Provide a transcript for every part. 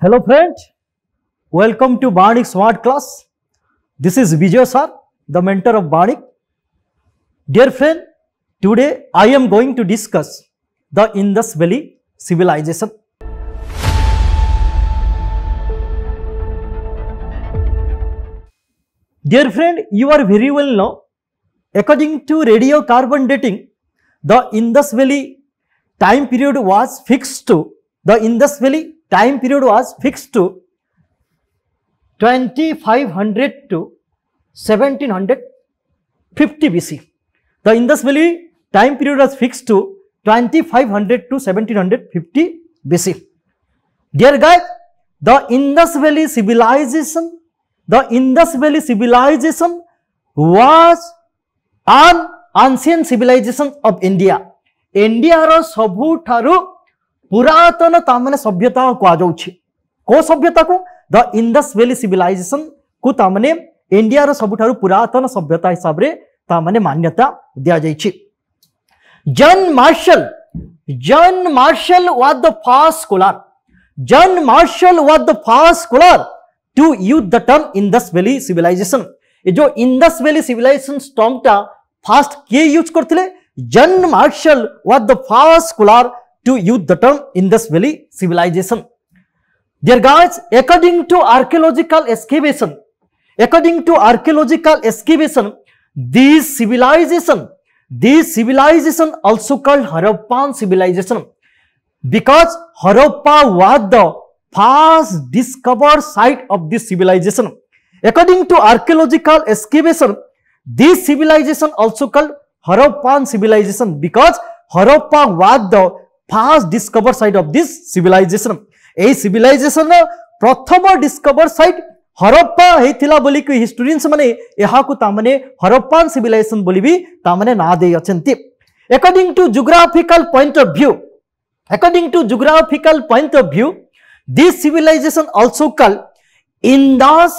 Hello friend, welcome to Barnik Smart class. This is Vijay sir, the mentor of Barnik. Dear friend, today I am going to discuss the Indus Valley civilization. Dear friend, you are very well known According to radiocarbon dating, the Indus Valley time period was fixed to, the Indus Valley time period was fixed to 2500 to 1750 BC. The Indus Valley time period was fixed to 2500 to 1750 BC. Dear guys, the Indus Valley civilization, the Indus Valley civilization was an ancient civilization of India India सबुठ पुरतन तमें सभ्यता कह सभ्यता को the Indus Valley सिविलइेसन को तमें India सबुठ पुरतन सभ्यता हिसाब से तमें मान्यता दि जाइए John Marshall John Marshall was the first scholar John Marshall was the first scholar to use the term Indus Valley civilization ये जो इंदस वैली सिविलइेसन स्ट्रंगटा फास्ट किए यूज करते John Marshall was the first scholar to use the term Indus Valley civilization दियर गाज according to archaeological excavation according to archaeological excavation this civilization this civilization also called Harappan civilization because Harappa was the first discover site of this civilization According to archaeological excavation, this civilization also called Harappan civilization because Harappa was the first discovered site of this civilization. এই civilization প্রথম discover site Harappa ହେଇଥିଲା ବୋଲି କି ହିଷ୍ଟୋରିଆନ୍ସ ମାନେ ଏହାକୁ ତାମାନେ Harappan civilisation ବୋଲି ବି ତାମାନେ ନାଁ ଦେଇଅଛନ୍ତି according to geographical point of view according to geographical point of view this civilization also called indus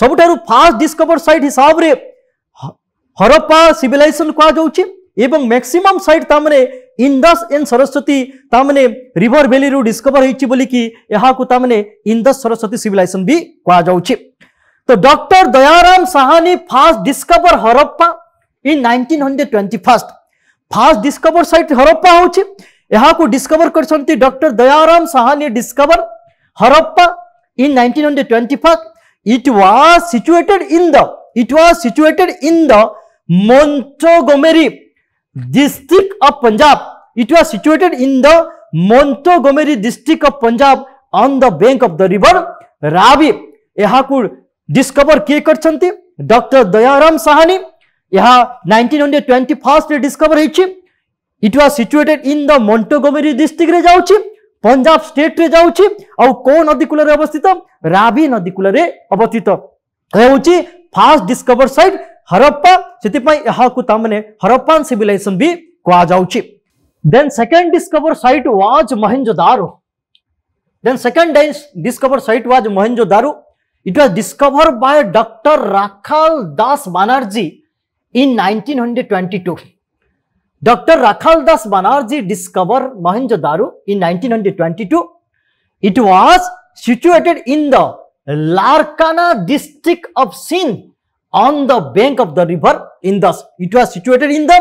सब फास्ट डिस्कभर सैट हिसाब से हरप्पा सिविलइेसन कह मैक्सिमम सैट तमें इंदस एंड सरस्वती तमें रिभर भैली रू डिस्कभर होने इंदस सरस्वती सिविलइेसन भी कह तो doctor Dayaram Sahni first discover Harappa in nineteen hundred twenty first first discover site Harappa हूँ यहाँ कर doctor Dayaram Sahni discover Harappa in nineteen hundred twenty first It was situated in the, it was situated in the Montgomery district of Punjab. It was situated in the Montgomery district of Punjab on the bank of the river Ravi. ଏହାକୁ discover କିଏ କରିଛନ୍ତି doctor Dayaram Sahni ଏହା nineteen hundred twenty ଫାର୍ଷ୍ଟରେ discover ହେଇଛି it was situated in the Montgomery ଡିଷ୍ଟ୍ରିକ୍ଟରେ ଯାଉଛି Punjab state रे जाऊ नदी कूल अवस्थित रावी नदी कूल अवस्थित फास्ट डिस्कवर साइट हरप्पा से हरप्पा सिविलाइजेशन भी कह then second discover site was Mohenjodaro then second discovered site was mohenjo-daro it was discovered by dr rakhal das banerjee in 1922 doctor Rakhal Das Banerjee discover Mohenjodaro in 1922 it was situated in the Larkana district of Sindh on the bank of the river Indus it was situated in the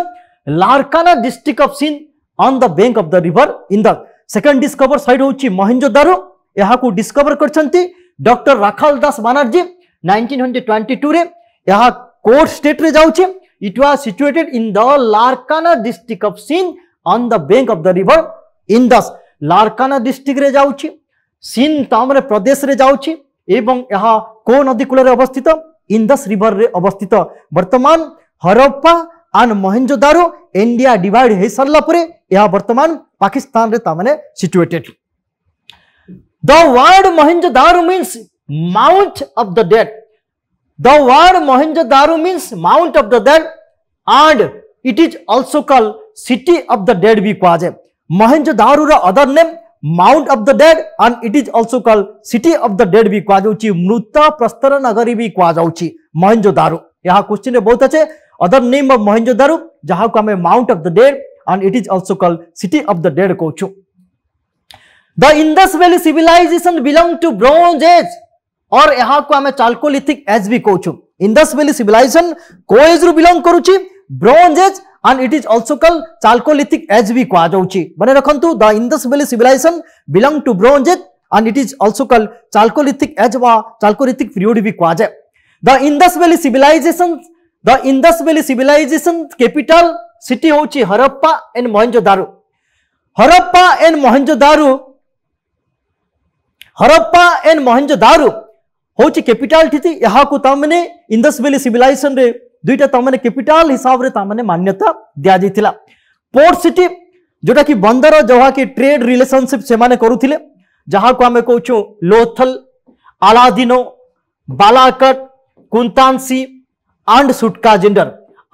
Larkana district of Sindh on the bank of the river Indus second discover site होची Mohenjodaro एहा को discover करछंती doctor Rakhal Das Banerjee 1922 रे एहा court state रे जाउची It was situated in the Larkana district of Sin on the bank of the river In Indus. Larkana district re jauchi. Sin tamre Pradesh re jauchi. Ebong yaha ko nadi kula re abastita. Indus river re abastita. Bartaman Harappa and Mohenjo Daro India divide hai sarla pare. Yaha bartaman Pakistan re tamane situated. The word Mohenjo Daro means mount of the dead. The word Mohenjo-daro means mount of the dead and it is also called city of the dead भी कहा जाए मोहेंजोदारो रा other name mound of the dead and it is also called city of the dead भी कहा जाउची मृत प्रस्तर नगरी भी कहा जाउची मोहेंजोदारो यहा क्वेश्चन रे बहुत अच्छे अदर नेम ऑफ मोहेंजोदारो जहा को हमें mound of the dead and it is also called city of the dead कहू the Indus Valley civilization belong to bronze age और यहाँ को आम चालकोलिथिक एज भी कहचु इंडस वैली सिविलाइजेशन को एज रु बिलंग करुच्ची bronze age and it is also call chalcolithic age भी कहुच्छी मैंने रखु the Indus Valley civilization belong to bronze age and it is also call chalcolithic as व चालकोलिथिक पीरियड भी जाए the Indus Valley civilization the Indus Valley civilization capital city हूँ Harappa and Mohenjodaro Harappa and Mohenjodaro Harappa and Mohenjodaro हूँ capital यहाँ को तामने Indus valley civilisation रे दुईटा तामने capital हिसाब से तामने मान्यता दि जाइथिला पोर्ट सिटी जोटा कि बंदर जहाँ कि ट्रेड रिलेसनशिप से माने जहाँ को आम कौच Lothal Allahdino Balakot Kuntasi and Sutkagendor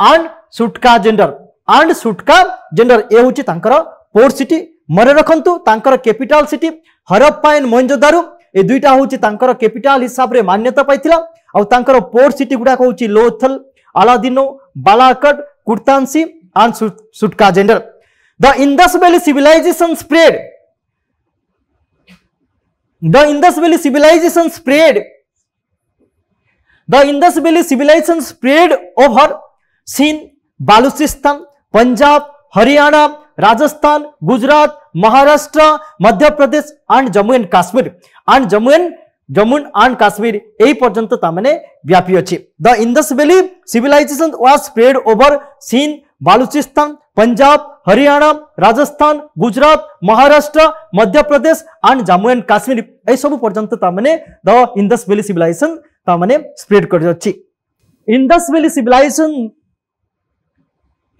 and Sutkagendor and Sutkagendor ये हूँ पोर्ट सिटी मन रखुद capital city Harappa and Mohenjodaro ए दुईटा हूँ कैपिटाल हिसाब से मान्यता पाई आर पोर्ट सिट गुड़ाक हूँ Lothal Allahdino Balakot Kuntasi and Sutkagendor the Indus Valley civilization spread the Indus Valley civilization spread the Indus Valley civilization spread over Sindh Baluchistan Punjab Haryana Rajasthan Gujarat Maharashtra Madhya Pradesh and Jammu and Kashmir and Jammu and Jammu and Kashmir এই পর্যন্ত তা মানে ব্যাপী অছি the Indus Valley civilization was spread over Sindh Baluchistan Punjab Haryana Rajasthan Gujarat Maharashtra Madhya Pradesh and Jammu and Kashmir এইসব পর্যন্ত তা মানে দ ইন্ডস ভ্যালি সিভিলাইজেশন তা মানে স্প্রেড করে যাচ্ছে Indus Valley civilization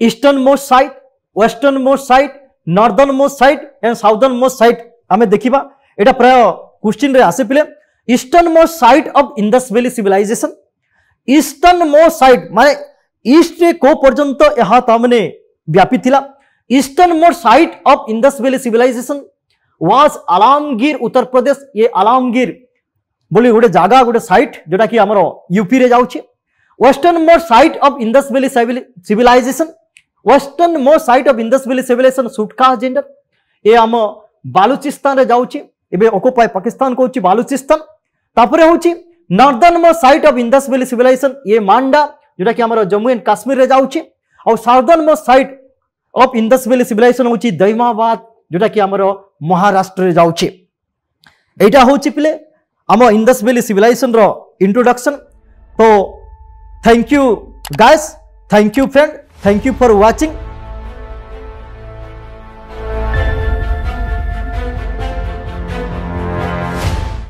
eastern most site western most site northern most site and southern most site আমি দেখিবা এটা প্রায় क्वेश्चन रहे आसिफिले eastern most site of Indus Valley civilization eastern most site माने ईस्ट रे को पर्यंत ଏହା ତାମାନେ ବ୍ୟାପିଥିଲା eastern most site of Indus Valley civilization was Alamgir Uttar Pradesh ये आलामगीर बोली गोटे जगह गोटे साइट जोटा कि आमर यूपी रे जाउछी western most site of Indus Valley civilization western most site of Indus Valley civilization Sutkagendor ये आम बालूचिस्तान रे जाउछी एवं अकुपाय पाकिस्तान को बालुचिस्तान तापर हूँ नर्दर्न सैट अफ इंदस भैली सिविलइेसन ये मांडा जोटा कि जम्मू एंड काश्मीर जाऊँगी और southern site of Indus Valley civilization हूँ दैमाबाद जोटा कि महाराष्ट्र जाऊँगी यहाँ हूँ पे आम इंदस वैली सिविलइेसन रोडक्शन तो thank you guys thank you friend thank you for watching